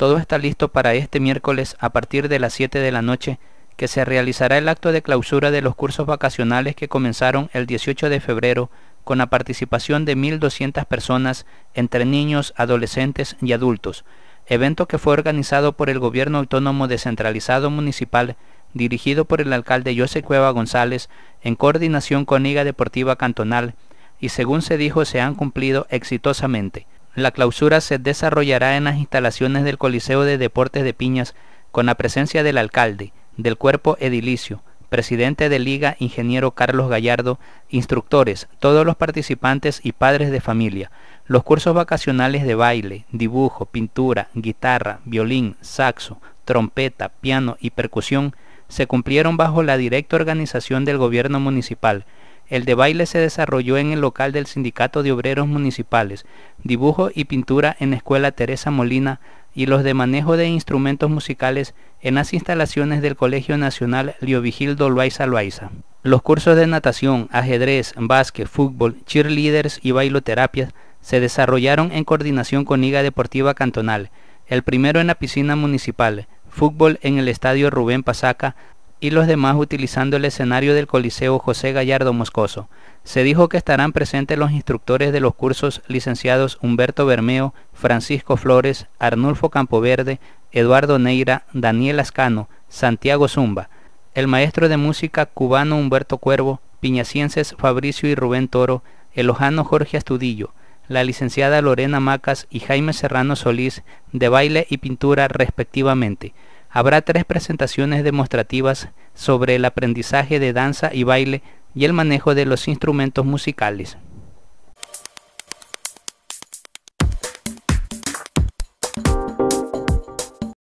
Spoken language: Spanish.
Todo está listo para este miércoles a partir de las 7 de la noche, que se realizará el acto de clausura de los cursos vacacionales que comenzaron el 18 de febrero con la participación de 1.200 personas entre niños, adolescentes y adultos, evento que fue organizado por el Gobierno Autónomo Descentralizado Municipal, dirigido por el alcalde José Cueva González, en coordinación con Liga Deportiva Cantonal, y según se dijo se han cumplido exitosamente. La clausura se desarrollará en las instalaciones del Coliseo de Deportes de Piñas con la presencia del alcalde, del cuerpo edilicio, presidente de Liga Ingeniero Carlos Gallardo, instructores, todos los participantes y padres de familia. Los cursos vacacionales de baile, dibujo, pintura, guitarra, violín, saxo, trompeta, piano y percusión se cumplieron bajo la directa organización del gobierno municipal, el de baile se desarrolló en el local del Sindicato de Obreros Municipales, dibujo y pintura en Escuela Teresa Molina y los de manejo de instrumentos musicales en las instalaciones del Colegio Nacional Liovigildo Loaiza Loaiza. Los cursos de natación, ajedrez, básquet, fútbol, cheerleaders y bailoterapias se desarrollaron en coordinación con Liga Deportiva Cantonal, el primero en la piscina municipal, fútbol en el Estadio Rubén Pasaca, y los demás utilizando el escenario del Coliseo José Gallardo Moscoso. Se dijo que estarán presentes los instructores de los cursos licenciados Humberto Bermeo, Francisco Flores, Arnulfo Campoverde, Eduardo Neira, Daniel Ascano, Santiago Zumba, el maestro de música cubano Humberto Cuervo, piñacienses Fabricio y Rubén Toro, el ojano Jorge Astudillo, la licenciada Lorena Macas y Jaime Serrano Solís, de baile y pintura respectivamente habrá tres presentaciones demostrativas sobre el aprendizaje de danza y baile y el manejo de los instrumentos musicales.